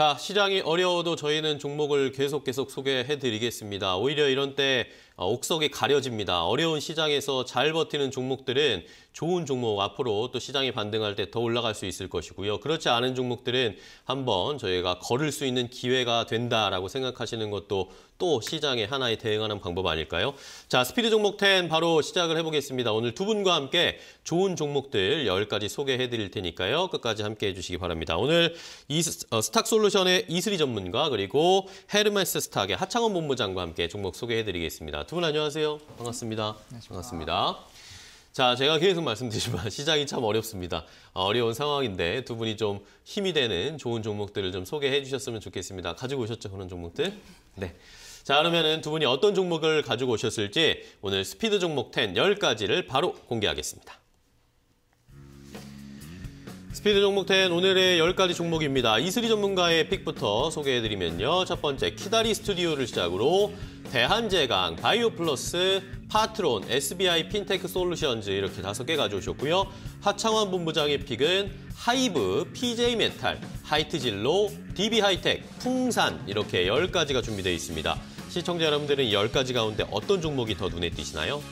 자, 시장이 어려워도 저희는 종목을 계속 계속 소개해 드리겠습니다. 오히려 이런 때 어, 옥석이 가려집니다. 어려운 시장에서 잘 버티는 종목들은 좋은 종목 앞으로 또 시장이 반등할 때 더 올라갈 수 있을 것이고요. 그렇지 않은 종목들은 한번 저희가 걸을 수 있는 기회가 된다라고 생각하시는 것도 또시장에 하나의 대응하는 방법 아닐까요? 자, 스피드 종목 10 바로 시작을 해보겠습니다. 오늘 두 분과 함께 좋은 종목들 10가지 소개해드릴 테니까요. 끝까지 함께해 주시기 바랍니다. 오늘 이, 어, 스탁솔루션의 이슬이 전문가 그리고 헤르메스 스탁의 하창원 본부장과 함께 종목 소개해드리겠습니다. 두분 안녕하세요. 반갑습니다. 안녕하십니까. 반갑습니다. 자, 제가 계속 말씀드리지만 시장이 참 어렵습니다. 어, 어려운 상황인데 두 분이 좀 힘이 되는 좋은 종목들을 좀 소개해 주셨으면 좋겠습니다. 가지고 오셨죠, 그런 종목들? 네. 자, 그러면은 두 분이 어떤 종목을 가지고 오셨을지 오늘 스피드 종목 10 10가지를 바로 공개하겠습니다. 스피드 종목 10 오늘의 10가지 종목입니다. 이슬이 전문가의 픽부터 소개해드리면요. 첫 번째 키다리 스튜디오를 시작으로 대한제강, 바이오플러스, 파트론, SBI 핀테크 솔루션즈 이렇게 다섯 개 가져오셨고요. 하창원 본부장의 픽은 하이브, PJ메탈, 하이트진로, DB하이텍, 풍산 이렇게 10가지가 준비되어 있습니다. 시청자 여러분들은 10가지 가운데 어떤 종목이 더 눈에 띄시나요?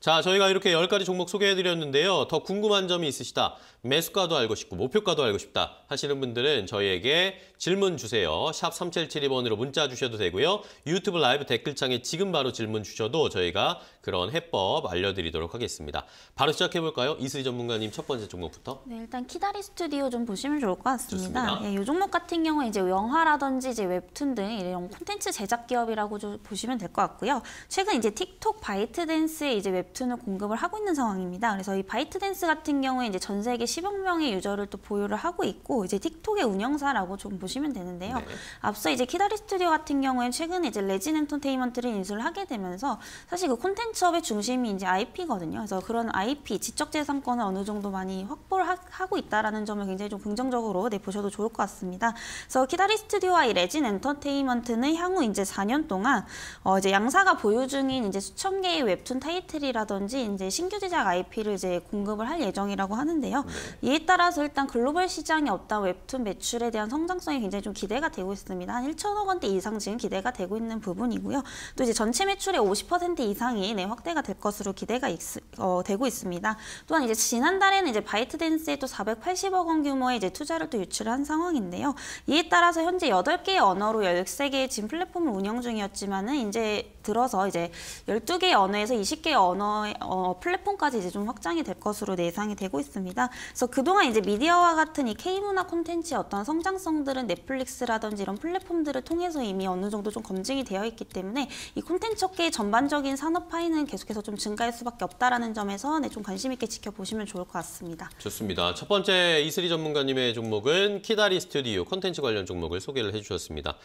자, 저희가 이렇게 10가지 종목 소개해드렸는데요. 더 궁금한 점이 있으시다. 매수가도 알고 싶고 목표가도 알고 싶다 하시는 분들은 저희에게 질문 주세요. 샵 3772번으로 문자 주셔도 되고요. 유튜브 라이브 댓글창에 지금 바로 질문 주셔도 저희가 그런 해법 알려드리도록 하겠습니다. 바로 시작해볼까요? 이슬희 전문가님 첫 번째 종목부터. 네, 일단 키다리 스튜디오 좀 보시면 좋을 것 같습니다. 예, 이 종목 같은 경우에 이제 영화라든지 이제 웹툰 등 이런 콘텐츠 제작 기업이라고 좀 보시면 될 것 같고요. 최근 이제 틱톡 바이트댄스에 이제 웹툰을 공급을 하고 있는 상황입니다. 그래서 이 바이트댄스 같은 경우에 이제 전 세계 10억 명의 유저를 또 보유를 하고 있고 이제 틱톡의 운영사라고 좀 보시면 되는데요. 네. 앞서 이제 키다리 스튜디오 같은 경우엔 최근에 이제 레진 엔터테인먼트를 인수를 하게 되면서 사실 그 콘텐츠업의 중심이 이제 IP거든요. 그래서 그런 IP 지적재산권을 어느 정도 많이 확보를 하고 있다라는 점을 굉장히 좀 긍정적으로 내보셔도 좋을 것 같습니다. 그래서 키다리 스튜디오와 이 레진 엔터테인먼트는 향후 이제 4년 동안 어 이제 양사가 보유 중인 이제 수천 개의 웹툰 타이틀이라든지 이제 신규 제작 IP를 이제 공급을 할 예정이라고 하는데요. 네. 이에 따라서 일단 글로벌 시장에 없던 웹툰 매출에 대한 성장성이 굉장히 좀 기대가 되고 있습니다. 한 1천억 원대 이상 지금 기대가 되고 있는 부분이고요. 또 이제 전체 매출의 50% 이상이 네, 확대가 될 것으로 기대가 있, 어, 되고 있습니다. 또한 이제 지난달에는 이제 바이트댄스의 또 480억 원 규모의 이제 투자를 또 유출한 상황인데요. 이에 따라서 현재 8개의 언어로 13개의 진 플랫폼을 운영 중이었지만은 이제 들어서 이제 12개의 언어에서 20개의 언어 어, 플랫폼까지 이제 좀 확장이 될 것으로 예상이 되고 있습니다. 그래서 그동안 이제 미디어와 같은 이 K문화 콘텐츠의 어떤 성장성들은 넷플릭스라든지 이런 플랫폼들을 통해서 이미 어느 정도 좀 검증이 되어 있기 때문에 이 콘텐츠 업계의 전반적인 산업 파이는 계속해서 좀 증가할 수밖에 없다라는 점에서 네, 좀 관심 있게 지켜보시면 좋을 것 같습니다. 좋습니다. 첫 번째 이슬이 전문가님의 종목은 키다리 스튜디오 콘텐츠 관련 종목을 소개를 해주셨습니다.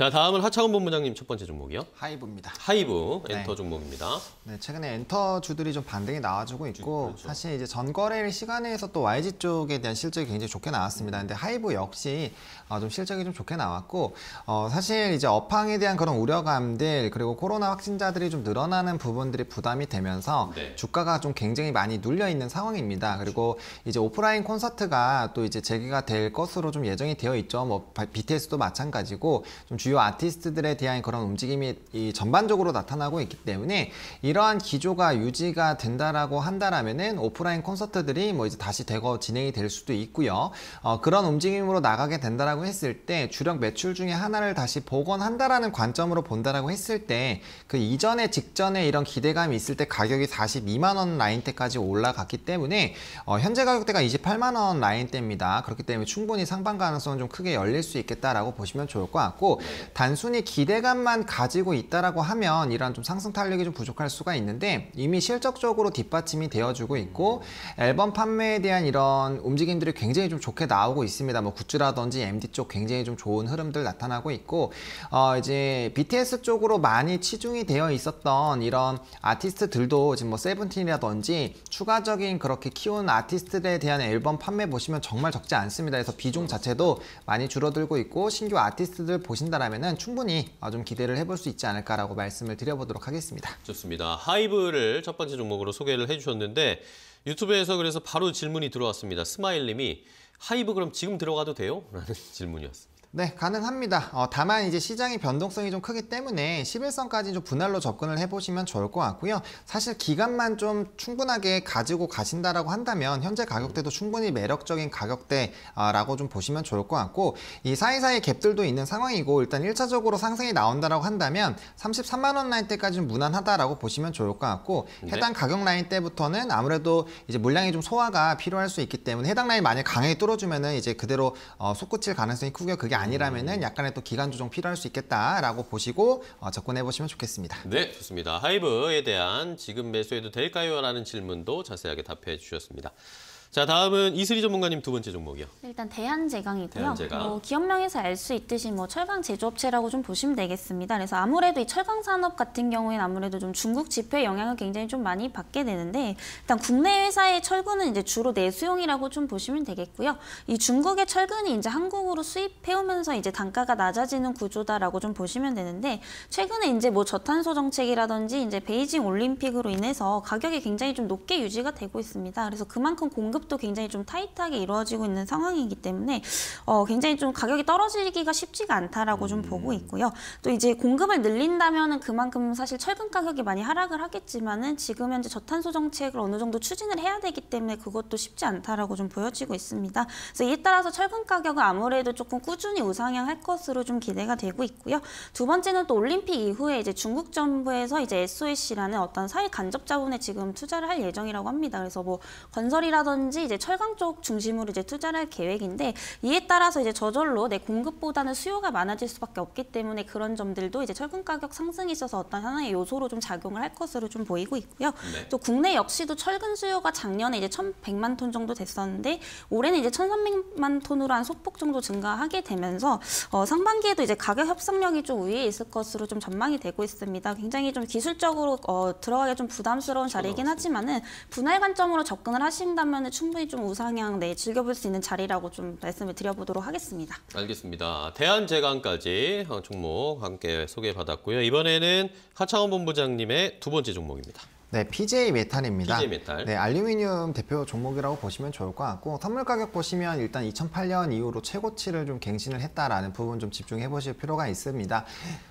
자, 다음은 하창훈 본부장님 첫 번째 종목이요. 하이브입니다. 하이브 네. 엔터 네. 종목입니다. 네, 최근에 엔터 주들이 좀 반등이 나와주고 있고 그렇죠. 사실 이제 전 거래일 시간에서 또 YG 쪽에 대한 실적이 굉장히 좋게 나왔습니다. 음. 근데 하이브 역시 어, 좀 실적이 좀 좋게 나왔고 어, 사실 이제 업황에 대한 그런 우려감들 그리고 코로나 확진자들이 좀 늘어나는 부분들이 부담이 되면서 네. 주가가 좀 굉장히 많이 눌려 있는 상황입니다. 그렇죠. 그리고 이제 오프라인 콘서트가 또 이제 재개가 될 것으로 좀 예정이 되어 있죠. 뭐 BTS도 마찬가지고 좀 주. 주요 아티스트들에 대한 그런 움직임이 전반적으로 나타나고 있기 때문에 이러한 기조가 유지가 된다라고 한다라면은 오프라인 콘서트들이 뭐 이제 다시 대거 진행이 될 수도 있고요. 어, 그런 움직임으로 나가게 된다라고 했을 때 주력 매출 중에 하나를 다시 복원한다라는 관점으로 본다라고 했을 때 그 이전에 직전에 이런 기대감이 있을 때 가격이 42만 원 라인대까지 올라갔기 때문에 어, 현재 가격대가 28만 원 라인대입니다. 그렇기 때문에 충분히 상반 가능성은 좀 크게 열릴 수 있겠다라고 보시면 좋을 것 같고 단순히 기대감만 가지고 있다라고 하면 이런 좀 상승 탄력이 좀 부족할 수가 있는데 이미 실적적으로 뒷받침이 되어주고 있고 앨범 판매에 대한 이런 움직임들이 굉장히 좀 좋게 나오고 있습니다. 뭐 굿즈라든지 MD 쪽 굉장히 좀 좋은 흐름들 나타나고 있고 어 이제 BTS 쪽으로 많이 치중이 되어 있었던 이런 아티스트들도 지금 뭐 세븐틴이라든지 추가적인 그렇게 키운 아티스트들에 대한 앨범 판매 보시면 정말 적지 않습니다. 그래서 비중 자체도 많이 줄어들고 있고 신규 아티스트들 보신다 한다라면은 충분히 어, 좀 기대를 해볼 수 있지 않을까라고 말씀을 드려보도록 하겠습니다. 좋습니다. 하이브를 첫 번째 종목으로 소개를 해주셨는데 유튜브에서 그래서 바로 질문이 들어왔습니다. 스마일님이 하이브 그럼 지금 들어가도 돼요? 라는 질문이었습니다. 네, 가능합니다. 어, 다만 이제 시장의 변동성이 좀 크기 때문에 11선까지 좀 분할로 접근을 해보시면 좋을 것 같고요. 사실 기간만 좀 충분하게 가지고 가신다라고 한다면 현재 가격대도 충분히 매력적인 가격대라고 좀 보시면 좋을 것 같고 이 사이사이 갭들도 있는 상황이고 일단 1차적으로 상승이 나온다라고 한다면 33만원 라인 때까지 무난하다라고 보시면 좋을 것 같고 네. 해당 가격 라인 때부터는 아무래도 이제 물량이 좀 소화가 필요할 수 있기 때문에 해당 라인 만약 강하게 뚫어주면은 이제 그대로 어, 솟구칠 가능성이 크고요. 그게 아니라면은 약간의 또 기간 조정 필요할 수 있겠다라고 보시고 어, 접근해 보시면 좋겠습니다. 네, 좋습니다. 하이브에 대한 지금 매수해도 될까요? 라는 질문도 자세하게 답해 주셨습니다. 자, 다음은 이슬이 전문가님 두 번째 종목이요. 일단 대한제강이고요. 대한제강. 뭐 기업명에서 알 수 있듯이 뭐 철강 제조업체라고 좀 보시면 되겠습니다. 그래서 아무래도 이 철강 산업 같은 경우에는 아무래도 좀 중국 지표의 영향을 굉장히 좀 많이 받게 되는데 일단 국내 회사의 철근은 이제 주로 내수용이라고 좀 보시면 되겠고요. 이 중국의 철근이 이제 한국으로 수입해오면서 이제 단가가 낮아지는 구조다라고 좀 보시면 되는데 최근에 이제 뭐 저탄소 정책이라든지 이제 베이징 올림픽으로 인해서 가격이 굉장히 좀 높게 유지가 되고 있습니다. 그래서 그만큼 공급 공급도 굉장히 좀 타이트하게 이루어지고 있는 상황이기 때문에 어, 굉장히 좀 가격이 떨어지기가 쉽지가 않다라고 음. 보고 있고요. 또 이제 공급을 늘린다면은 그만큼 사실 철근 가격이 많이 하락을 하겠지만은 지금 현재 저탄소 정책을 어느 정도 추진을 해야 되기 때문에 그것도 쉽지 않다라고 좀 보여지고 있습니다. 그래서 이에 따라서 철근 가격은 아무래도 조금 꾸준히 우상향할 것으로 좀 기대가 되고 있고요. 두 번째는 또 올림픽 이후에 이제 중국 정부에서 이제 SOC라는 어떤 사회 간접 자본에 지금 투자를 할 예정이라고 합니다. 그래서 뭐 건설이라든지 뭐든지 이제 철강 쪽 중심으로 이제 투자를 할 계획인데 이에 따라서 이제 저절로 내 공급보다는 수요가 많아질 수밖에 없기 때문에 그런 점들도 이제 철근 가격 상승에 있어서 어떤 하나의 요소로 좀 작용을 할 것으로 좀 보이고 있고요. 네. 또 국내 역시도 철근 수요가 작년에 이제 1,100만 톤 정도 됐었는데 올해는 이제 1,300만 톤으로 한 소폭 정도 증가하게 되면서 어, 상반기에도 이제 가격 협상력이 좀 위에 있을 것으로 좀 전망이 되고 있습니다. 굉장히 좀 기술적으로 어, 들어가기 좀 부담스러운 자리이긴 하지만은 분할 관점으로 접근을 하신다면은 충분히 좀 우상향 내 네, 즐겨볼 수 있는 자리라고 좀 말씀을 드려보도록 하겠습니다. 알겠습니다. 대한재강까지 어, 종목 함께 소개받았고요. 이번에는 하창원 본부장님의 두 번째 종목입니다. 네, PJ 메탈입니다. PJ 메탈. 네, 알루미늄 대표 종목이라고 보시면 좋을 것 같고 선물 가격 보시면 일단 2008년 이후로 최고치를 좀 갱신을 했다라는 부분 좀 집중해 보실 필요가 있습니다.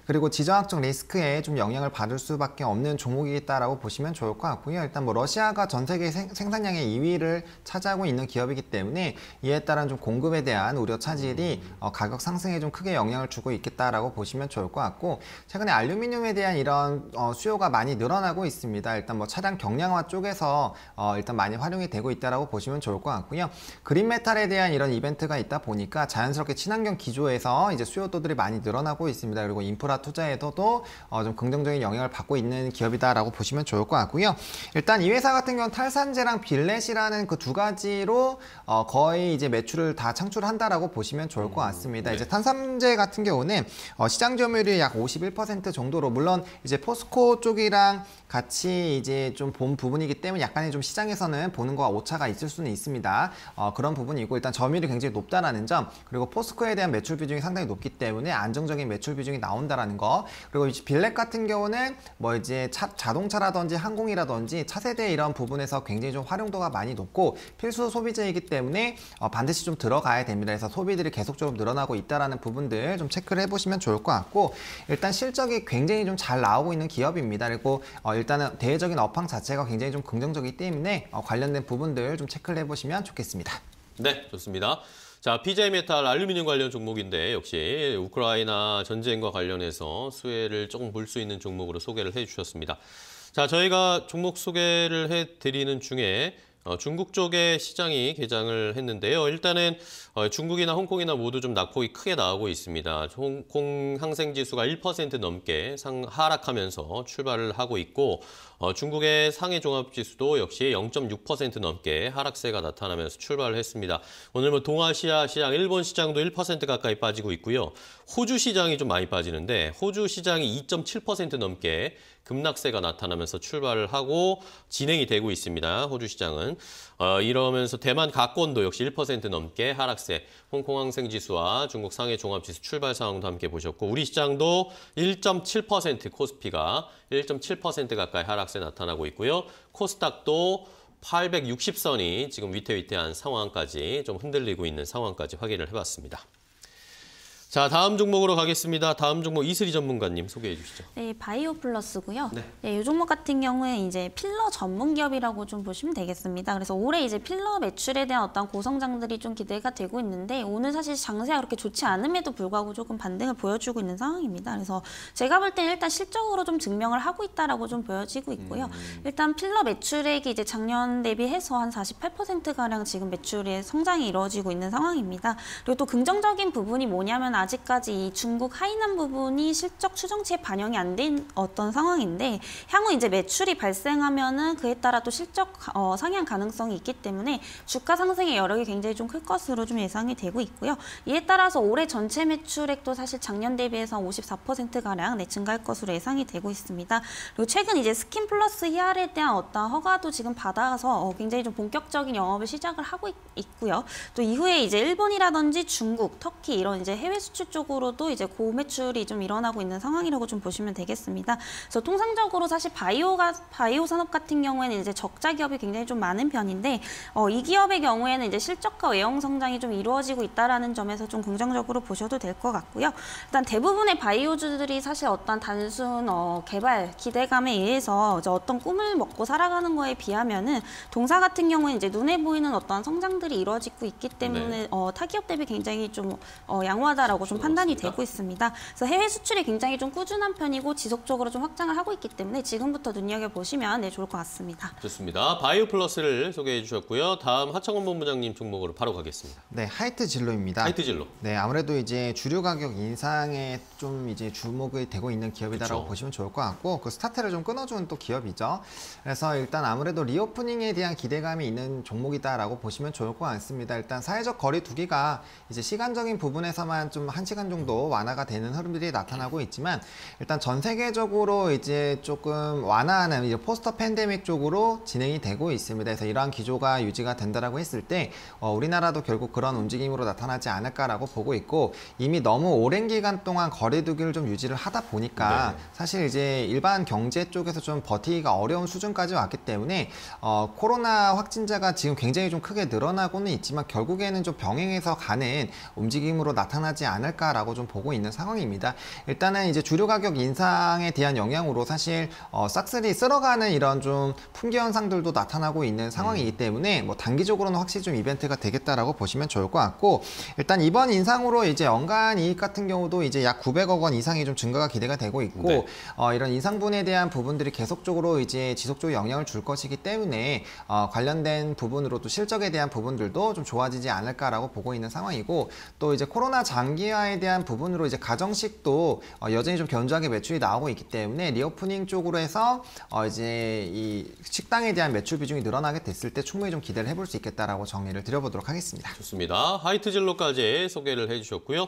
그리고 지정학적 리스크에 좀 영향을 받을 수밖에 없는 종목이겠다라고 보시면 좋을 것 같고요. 일단 뭐 러시아가 전 세계 생, 산량의 2위를 차지하고 있는 기업이기 때문에 이에 따른 좀 공급에 대한 우려 차질이 어, 가격 상승에 좀 크게 영향을 주고 있겠다라고 보시면 좋을 것 같고 최근에 알루미늄에 대한 이런 어, 수요가 많이 늘어나고 있습니다. 일단 뭐 차량 경량화 쪽에서 어 일단 많이 활용이 되고 있다라고 보시면 좋을 것 같고요. 그린 메탈에 대한 이런 이벤트가 있다 보니까 자연스럽게 친환경 기조에서 이제 수요도들이 많이 늘어나고 있습니다. 그리고 인프라 투자에서도 어좀 긍정적인 영향을 받고 있는 기업이다라고 보시면 좋을 것 같고요. 일단 이 회사 같은 경우는 탈산재랑 빌렛이라는 그 두 가지로 어 거의 이제 매출을 다 창출한다라고 보시면 좋을 것 같습니다. 음, 네. 이제 탄산재 같은 경우는 어, 시장 점유율이 약 51% 정도로 물론 이제 포스코 쪽이랑 같이 이제 좀 본 부분이기 때문에 약간의 좀 시장에서는 보는 거와 오차가 있을 수는 있습니다. 어, 그런 부분이고 일단 점유율이 굉장히 높다라는 점 그리고 포스코에 대한 매출 비중이 상당히 높기 때문에 안정적인 매출 비중이 나온다라는 거 그리고 이제 빌렉 같은 경우는 뭐 이제 차, 자동차라든지 항공이라든지 차세대 이런 부분에서 굉장히 좀 활용도가 많이 높고 필수 소비재이기 때문에 어, 반드시 좀 들어가야 됩니다. 그래서 소비들이 계속적으로 늘어나고 있다라는 부분들 좀 체크를 해보시면 좋을 것 같고 일단 실적이 굉장히 좀 잘 나오고 있는 기업입니다. 그리고 어, 일단은 대외적 전반적인 업황 자체가 굉장히 좀 긍정적이기 때문에 어, 관련된 부분들 좀 체크를 해보시면 좋겠습니다. 네, 좋습니다. 자, 피자 메탈 알루미늄 관련 종목인데 역시 우크라이나 전쟁과 관련해서 수혜를 조금 볼 수 있는 종목으로 소개를 해주셨습니다. 자, 저희가 종목 소개를 해드리는 중에 어, 중국 쪽의 시장이 개장을 했는데요. 일단은 어, 중국이나 홍콩이나 모두 좀 낙폭이 크게 나오고 있습니다. 홍콩 항생 지수가 1% 넘게 상 하락하면서 출발을 하고 있고 어, 중국의 상해 종합 지수도 역시 0.6% 넘게 하락세가 나타나면서 출발을 했습니다. 오늘 뭐 동아시아 시장, 일본 시장도 1% 가까이 빠지고 있고요. 호주 시장이 좀 많이 빠지는데 호주 시장이 2.7% 넘게 급락세가 나타나면서 출발을 하고 진행이 되고 있습니다. 호주 시장은 어, 이러면서 대만 가권도 역시 1% 넘게 하락세, 홍콩 항생 지수와 중국 상해 종합 지수 출발 상황도 함께 보셨고 우리 시장도 1.7% 코스피가 1.7% 가까이 하락세 나타나고 있고요. 코스닥도 860선이 지금 위태위태한 상황까지 좀 흔들리고 있는 상황까지 확인을 해봤습니다. 자, 다음 종목으로 가겠습니다. 다음 종목 이슬이 전문가님 소개해 주시죠. 네, 바이오 플러스고요. 네. 네, 이 종목 같은 경우에 이제 필러 전문 기업이라고 좀 보시면 되겠습니다. 그래서 올해 이제 필러 매출에 대한 어떤 고성장들이 좀 기대가 되고 있는데 오늘 사실 장세가 그렇게 좋지 않음에도 불구하고 조금 반등을 보여주고 있는 상황입니다. 그래서 제가 볼 때는 일단 실적으로 좀 증명을 하고 있다라고 좀 보여지고 있고요. 음. 일단 필러 매출액이 이제 작년 대비해서 한 48% 가량 지금 매출의 성장이 이루어지고 있는 상황입니다. 그리고 또 긍정적인 부분이 뭐냐면 아직까지 이 중국 하이난 부분이 실적 추정치에 반영이 안 된 어떤 상황인데 향후 이제 매출이 발생하면은 그에 따라 또 실적 어, 상향 가능성이 있기 때문에 주가 상승의 여력이 굉장히 좀 클 것으로 좀 예상이 되고 있고요. 이에 따라서 올해 전체 매출액도 사실 작년 대비해서 54% 가량 내 증가할 것으로 예상이 되고 있습니다. 그리고 최근 이제 스킨 플러스 히알에 대한 어떤 허가도 지금 받아서 어, 굉장히 좀 본격적인 영업을 시작을 하고 있, 고요또 이후에 이제 일본이라든지 중국, 터키 이런 이제 해외 수출 쪽으로도 이제 고매출이 좀 일어나고 있는 상황이라고 좀 보시면 되겠습니다. 그래서 통상적으로 사실 바이오가 바이오 산업 같은 경우에는 이제 적자 기업이 굉장히 좀 많은 편인데 어, 이 기업의 경우에는 이제 실적과 외형 성장이 좀 이루어지고 있다라는 점에서 좀 긍정적으로 보셔도 될 것 같고요. 일단 대부분의 바이오주들이 사실 어떤 단순 어, 개발 기대감에 의해서 이제 어떤 꿈을 먹고 살아가는 거에 비하면은 동사 같은 경우는 이제 눈에 보이는 어떤 성장들이 이루어지고 있기 때문에 네. 어, 타기업 대비 굉장히 좀 어, 양호하다라고. 있라고좀 판단이 되고 있습니다. 그래서 해외 수출이 굉장히 좀 꾸준한 편이고 지속적으로 좀 확장을 하고 있기 때문에 지금부터 눈여겨 보시면 네, 좋을 것 같습니다. 좋습니다. 바이오 플러스를 소개해 주셨고요. 다음 하청원 본부장님 종목으로 바로 가겠습니다. 네, 하이트 진로입니다. 하이트 진로. 네, 아무래도 이제 주류 가격 인상에 좀 이제 주목이 되고 있는 기업이다라고 그쵸. 보시면 좋을 것 같고 그 스타트를 좀 끊어주는 또 기업이죠. 그래서 일단 아무래도 리오프닝에 대한 기대감이 있는 종목이다라고 보시면 좋을 것 같습니다. 일단 사회적 거리 두기가 이제 시간적인 부분에서만 좀좀 한시간 정도 완화가 되는 흐름들이 나타나고 있지만 일단 전 세계적으로 이제 조금 완화하는 이제 포스터 팬데믹 쪽으로 진행이 되고 있습니다. 그래서 이러한 기조가 유지가 된다라고 했을 때 어, 우리나라도 결국 그런 움직임으로 나타나지 않을까라고 보고 있고 이미 너무 오랜 기간 동안 거리두기를 좀 유지를 하다 보니까 네. 사실 이제 일반 경제 쪽에서 좀 버티기가 어려운 수준까지 왔기 때문에 어, 코로나 확진자가 지금 굉장히 좀 크게 늘어나고는 있지만 결국에는 좀 병행해서 가는 움직임으로 나타나지 않 않을까라고 좀 보고 있는 상황입니다. 일단은 이제 주류 가격 인상에 대한 영향으로 사실 어, 싹쓸이 쓸어가는 이런 좀 품귀 현상들도 나타나고 있는 상황이기 음. 때문에 뭐 단기적으로는 확실히 좀 이벤트가 되겠다라고 보시면 좋을 것 같고 일단 이번 인상으로 이제 연간 이익 같은 경우도 이제 약 900억 원 이상이 좀 증가가 기대가 되고 있고 네. 어, 이런 인상분에 대한 부분들이 계속적으로 이제 지속적으로 영향을 줄 것이기 때문에 어, 관련된 부분으로 도 실적에 대한 부분들도 좀 좋아지지 않을까라고 보고 있는 상황이고 또 이제 코로나 장기 구미화에 대한 부분으로 이제 가정식도 어, 여전히 좀 견조하게 매출이 나오고 있기 때문에 리오프닝 쪽으로 해서 어, 이제 이 식당에 대한 매출 비중이 늘어나게 됐을 때 충분히 좀 기대를 해볼 수 있겠다라고 정리를 드려보도록 하겠습니다. 좋습니다. 하이트 진로까지 소개를 해주셨고요.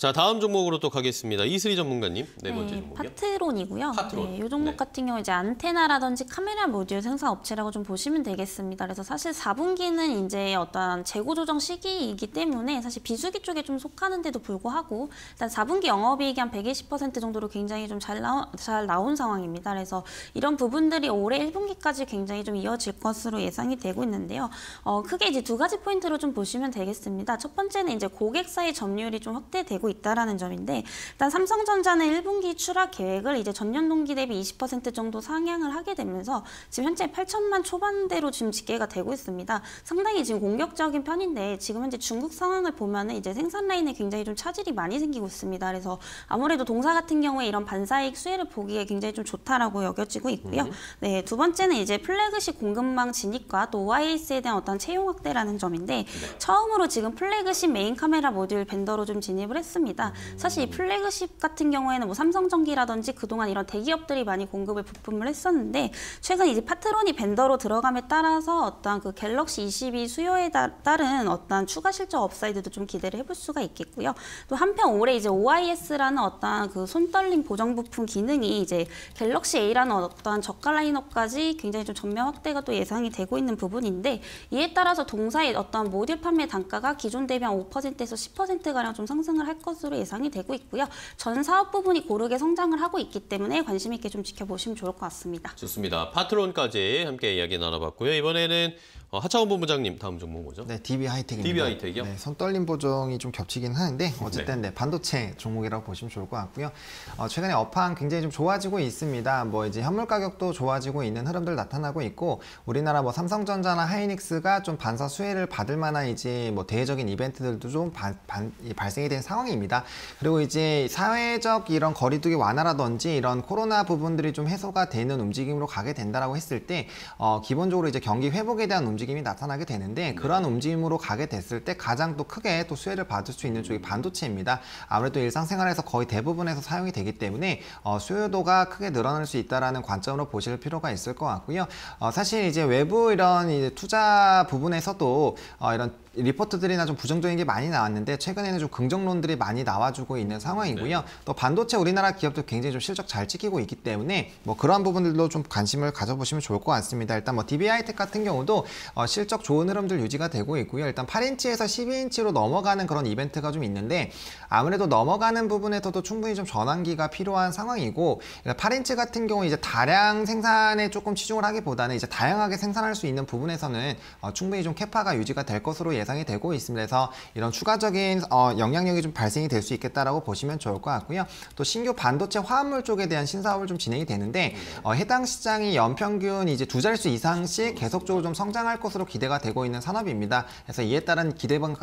자 다음 종목으로 또 가겠습니다. 이슬이 전문가님 네, 네 번째 종목이요. 파트론이고요. 파트론. 네, 이 종목 네. 같은 경우 이제 안테나라든지 카메라 모듈 생산 업체라고 좀 보시면 되겠습니다. 그래서 사실 4분기는 이제 어떤 재고 조정 시기이기 때문에 사실 비수기 쪽에 좀 속하는데도 불구하고 일단 4분기 영업이익이 한 120% 정도로 굉장히 좀 잘 나온 잘 나온 상황입니다. 그래서 이런 부분들이 올해 1분기까지 굉장히 좀 이어질 것으로 예상이 되고 있는데요. 어, 크게 이제 두 가지 포인트로 좀 보시면 되겠습니다. 첫 번째는 이제 고객사의 점유율이 좀 확대되고 있다라는 점인데 일단 삼성전자는 1분기 추락 계획을 이제 전년 동기 대비 20% 정도 상향을 하게 되면서 지금 현재 8천만 초반대로 지금 집계가 되고 있습니다. 상당히 지금 공격적인 편인데 지금 현재 중국 상황을 보면은 이제 생산 라인에 굉장히 좀 차질이 많이 생기고 있습니다. 그래서 아무래도 동사 같은 경우에 이런 반사익 수혜를 보기에 굉장히 좀 좋다라고 여겨지고 있고요. 음. 네, 두 번째는 이제 플래그십 공급망 진입과 또 OIS에 대한 어떤 채용 확대라는 점인데 네. 처음으로 지금 플래그십 메인 카메라 모듈 벤더로 좀 진입을 했습니다. 했습니다. 사실 이 플래그십 같은 경우에는 뭐 삼성전기라든지 그동안 이런 대기업들이 많이 공급을 부품을 했었는데 최근 이제 파트론이 벤더로 들어감에 따라서 어떤 그 갤럭시 22 수요에 따른 어떤 추가 실적 업사이드도 좀 기대를 해볼 수가 있겠고요. 또 한편 올해 이제 OIS라는 어떤 그 손떨림 보정 부품 기능이 이제 갤럭시 A라는 어떤 저가 라인업까지 굉장히 좀 전면 확대가 또 예상이 되고 있는 부분인데 이에 따라서 동사의 어떤 모듈 판매 단가가 기존 대비 한 5%에서 10%가량 좀 상승을 할 것. 것으로 예상이 되고 있고요. 전 사업 부분이 고르게 성장을 하고 있기 때문에 관심 있게 좀 지켜보시면 좋을 것 같습니다. 좋습니다. 파트론까지 함께 이야기 나눠봤고요. 이번에는 어, 하차원 본부장님 다음 종목 뭐죠? 네, DB 하이텍입니다. DB 하이텍이요? 네, 손떨림 보정이 좀 겹치긴 하는데 어쨌든 네. 네 반도체 종목이라고 보시면 좋을 것 같고요. 어, 최근에 업황 굉장히 좀 좋아지고 있습니다. 뭐 이제 현물 가격도 좋아지고 있는 흐름들 나타나고 있고 우리나라 뭐 삼성전자나 하이닉스가 좀 반사 수혜를 받을 만한 이제 뭐 대외적인 이벤트들도 좀 바, 반, 발생이 된 상황입니다. 그리고 이제 사회적 이런 거리두기 완화라든지 이런 코로나 부분들이 좀 해소가 되는 움직임으로 가게 된다라고 했을 때 어, 기본적으로 이제 경기 회복에 대한 움직임 움직임이 나타나게 되는데 네. 그러한 움직임으로 가게 됐을 때 가장 또 크게 또 수혜를 받을 수 있는 쪽이 반도체입니다. 아무래도 일상생활에서 거의 대부분에서 사용이 되기 때문에 어, 수요도가 크게 늘어날 수있다는 관점으로 보실 필요가 있을 것 같고요. 어, 사실 이제 외부 이런 이제 투자 부분에서도 어, 이런 리포트들이나 좀 부정적인 게 많이 나왔는데 최근에는 좀 긍정론들이 많이 나와주고 있는 상황이고요. 네. 또 반도체 우리나라 기업도 굉장히 좀 실적 잘 찍히고 있기 때문에 뭐 그러한 부분들도 좀 관심을 가져보시면 좋을 것 같습니다. 일단 뭐 d b i 이텍 같은 경우도 어 실적 좋은 흐름들 유지가 되고 있고요. 일단 8인치에서 12인치로 넘어가는 그런 이벤트가 좀 있는데 아무래도 넘어가는 부분에서도 충분히 좀 전환기가 필요한 상황이고 8인치 같은 경우 이제 다량 생산에 조금 치중을 하기보다는 이제 다양하게 생산할 수 있는 부분에서는 어 충분히 좀 캐파가 유지가 될 것으로 예. 예상이 되고 있습니다. 그래서 이런 추가적인 어, 영향력이 좀 발생이 될 수 있겠다라고 보시면 좋을 것 같고요. 또 신규 반도체 화합물 쪽에 대한 신사업을 좀 진행이 되는데 네. 어, 해당 시장이 연평균 이제 두 자릿수 이상씩 계속적으로 좀 성장할 것으로 기대가 되고 있는 산업입니다. 그래서 이에 따른 기대감,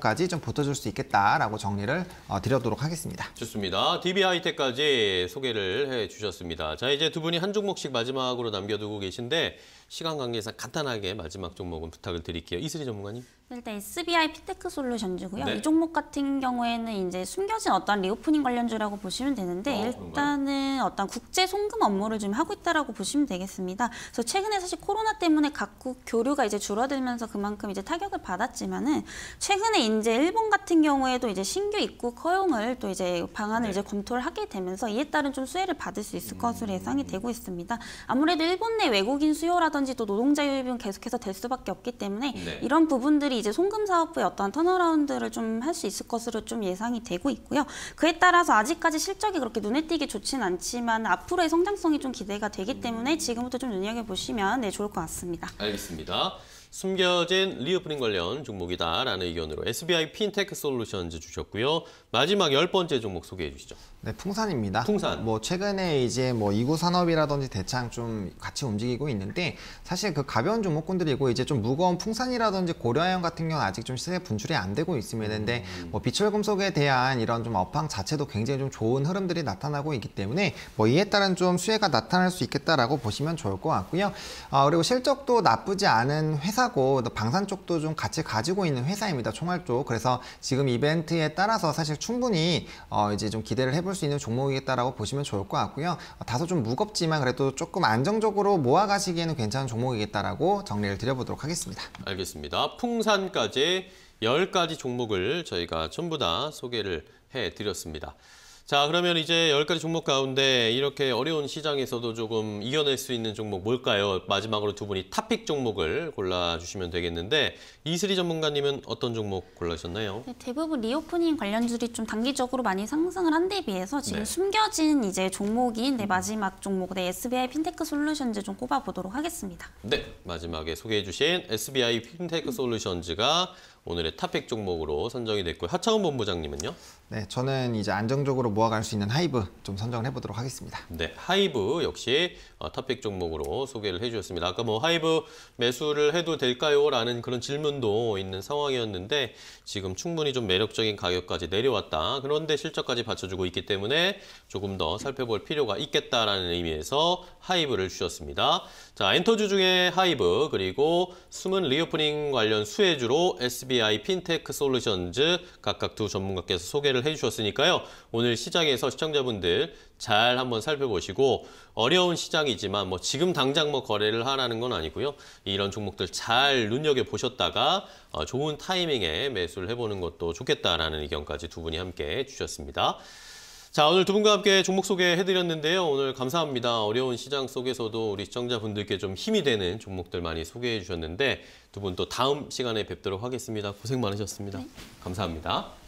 까지좀 붙어줄 수 있겠다라고 정리를 어, 드려도록 하겠습니다. 좋습니다. DB 하이텍까지 소개를 해주셨습니다. 자 이제 두 분이 한 종목씩 마지막으로 남겨두고 계신데 시간 관계상 간단하게 마지막 종목은 부탁을 드릴게요. 이슬이 전문가님. 일단 SBI 피테크 솔루션주고요. 네. 이 종목 같은 경우에는 이제 숨겨진 어떤 리오프닝 관련주라고 보시면 되는데 어, 일단은 그런가요? 어떤 국제 송금 업무를 좀 하고 있다라고 보시면 되겠습니다. 그래서 최근에 사실 코로나 때문에 각국 교류가 이제 줄어들면서 그만큼 이제 타격을 받았지만은 최근에 이제 일본 같은 경우에도 이제 신규 입국 허용을 또 이제 방안을 네. 이제 검토를 하게 되면서 이에 따른 좀 수혜를 받을 수 있을 음. 것으로 예상이 되고 있습니다. 아무래도 일본 내 외국인 수요라든지 또 노동자 유입은 계속해서 될 수밖에 없기 때문에 네. 이런 부분들이 이제 송금 사업부의 어떤 턴어라운드를 좀 할 수 있을 것으로 좀 예상이 되고 있고요. 그에 따라서 아직까지 실적이 그렇게 눈에 띄게 좋진 않지만 앞으로의 성장성이 좀 기대가 되기 음. 때문에 지금부터 좀 눈여겨보시면 네, 좋을 것 같습니다. 알겠습니다. 숨겨진 리오프닝 관련 종목이다라는 의견으로 SBI 핀테크 솔루션즈 주셨고요. 마지막 열 번째 종목 소개해 주시죠. 네, 풍산입니다. 풍산. 뭐 최근에 이제 뭐 이구 산업이라든지 대창 좀 같이 움직이고 있는데 사실 그 가벼운 종목군들이고 이제 좀 무거운 풍산이라든지 고려형 같은 경우는 아직 좀 시세 분출이 안 되고 있습니다. 근데 음. 뭐 비철금속에 대한 이런 좀 업황 자체도 굉장히 좀 좋은 흐름들이 나타나고 있기 때문에 뭐 이에 따른 좀 수혜가 나타날 수 있겠다라고 보시면 좋을 것 같고요. 아, 그리고 실적도 나쁘지 않은 회사고 또 방산 쪽도 좀 같이 가지고 있는 회사입니다. 총알 쪽. 그래서 지금 이벤트에 따라서 사실 충분히 어 이제 좀 기대를 해볼 해볼 수 있는 종목이겠다라고 보시면 좋을 것 같고요. 어, 다소 좀 무겁지만 그래도 조금 안정적으로 모아가시기에는 괜찮은 종목이겠다라고 정리를 드려보도록 하겠습니다. 알겠습니다. 풍산까지 열가지 종목을 저희가 전부 다 소개를 해드렸습니다. 자, 그러면 이제 열가지 종목 가운데 이렇게 어려운 시장에서도 조금 이겨낼 수 있는 종목 뭘까요? 마지막으로 두 분이 탑픽 종목을 골라주시면 되겠는데 이슬이 전문가님은 어떤 종목 골라주셨나요? 네, 대부분 리오프닝 관련주들이 좀 단기적으로 많이 상승을 한 데 비해서 지금 네. 숨겨진 이제 종목인 네, 마지막 종목 네, SBI 핀테크 솔루션즈 좀 꼽아보도록 하겠습니다. 네, 마지막에 소개해 주신 SBI 핀테크 솔루션즈가 오늘의 탑픽 종목으로 선정이 됐고요. 하창훈 본부장님은요? 네, 저는 이제 안정적으로 모아갈 수 있는 하이브 좀 선정을 해보도록 하겠습니다. 네, 하이브 역시 어, 탑픽 종목으로 소개를 해주셨습니다. 아까 뭐 하이브 매수를 해도 될까요? 라는 그런 질문도 있는 상황이었는데 지금 충분히 좀 매력적인 가격까지 내려왔다. 그런데 실적까지 받쳐주고 있기 때문에 조금 더 살펴볼 필요가 있겠다라는 의미에서 하이브를 주셨습니다. 자, 엔터주 중에 하이브 그리고 숨은 리오프닝 관련 수혜주로 SBI SBI 핀테크 솔루션즈 각각 두 전문가께서 소개를 해주셨으니까요. 오늘 시장에서 시청자분들 잘 한번 살펴보시고 어려운 시장이지만 뭐 지금 당장 뭐 거래를 하라는 건 아니고요. 이런 종목들 잘 눈여겨보셨다가 어, 좋은 타이밍에 매수를 해보는 것도 좋겠다라는 의견까지 두 분이 함께 주셨습니다. 자, 오늘 두 분과 함께 종목 소개해드렸는데요. 오늘 감사합니다. 어려운 시장 속에서도 우리 시청자분들께 좀 힘이 되는 종목들 많이 소개해 주셨는데 두 분 또 다음 시간에 뵙도록 하겠습니다. 고생 많으셨습니다. 네. 감사합니다.